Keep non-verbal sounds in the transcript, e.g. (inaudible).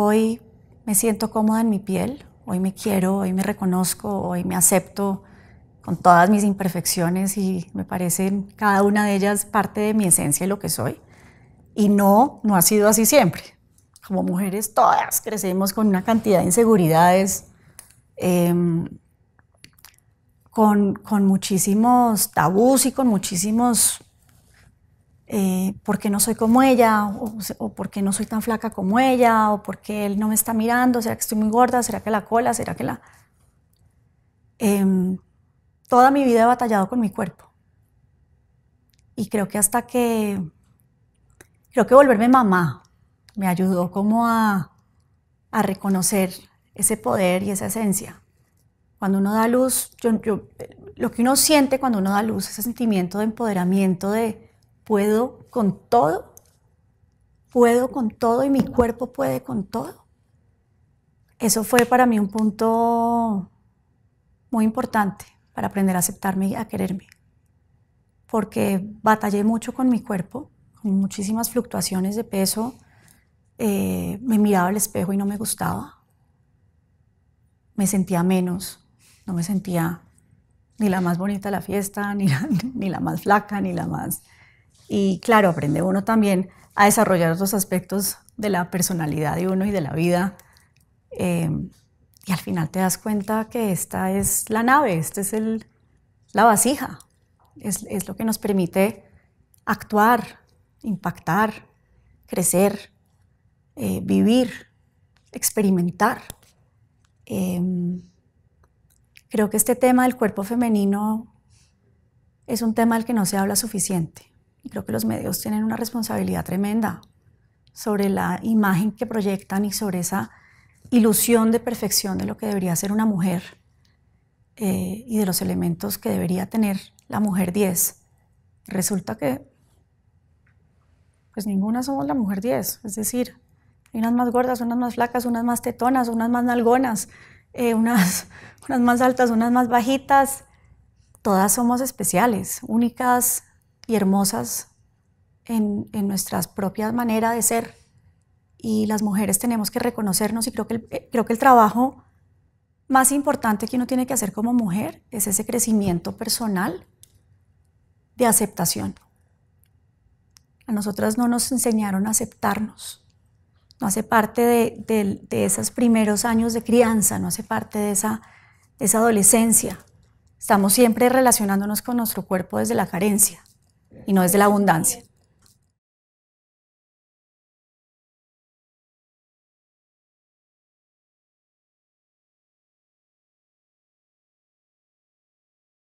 Hoy me siento cómoda en mi piel, hoy me quiero, hoy me reconozco, hoy me acepto con todas mis imperfecciones y me parecen cada una de ellas parte de mi esencia y lo que soy. Y no, no ha sido así siempre. Como mujeres todas crecemos con una cantidad de inseguridades, em, con, con muchísimos tabús y con muchísimos eh, porque no soy como ella, o, porque no soy tan flaca como ella, o porque él no me está mirando, será que estoy muy gorda, será que la cola, será que la... Em, toda mi vida he batallado con mi cuerpo. Y creo que hasta que... Creo que volverme mamá me ayudó como a, a reconocer ese poder y esa esencia. Cuando uno da luz, yo, yo, lo que uno siente cuando uno da luz, ese sentimiento de empoderamiento, de, ¿Puedo con todo? ¿Puedo con todo y mi cuerpo puede con todo? Eso fue para mí un punto muy importante para aprender a aceptarme y a quererme, porque batallé mucho con mi cuerpo, con muchísimas fluctuaciones de peso, eh, me miraba al espejo y no me gustaba, me sentía menos, no me sentía ni la más bonita de la fiesta, (laughs) ni la más flaca, ni la más... Y claro, aprende uno también a desarrollar otros aspectos de la personalidad de uno y de la vida. Eh, y al final te das cuenta que esta es la nave, esta es la vasija, es, lo que nos permite actuar, impactar, crecer, eh, vivir, experimentar. Em, creo que este tema del cuerpo femenino es un tema del que no se habla suficiente. Y creo que los medios tienen una responsabilidad tremenda sobre la imagen que proyectan y sobre esa ilusión de perfección de lo que debería ser una mujer eh, y de los elementos que debería tener la mujer 10. Resulta que pues ninguna somos la mujer 10, es decir, hay unas más gordas, unas más flacas, unas más tetonas, unas más nalgonas, eh, unas, (laughs) unas más altas, unas más bajitas, todas somos especiales, únicas, y hermosas en, nuestras propias maneras manera de ser. Y las mujeres tenemos que reconocernos y creo que, el, eh, creo que el trabajo más importante que uno tiene que hacer como mujer es ese crecimiento personal de aceptación. A nosotras no nos enseñaron a aceptarnos. No hace parte de, esos primeros años de crianza, no hace parte de esa, de esa adolescencia. Estamos siempre relacionándonos con nuestro cuerpo desde la carencia y no es de la abundancia.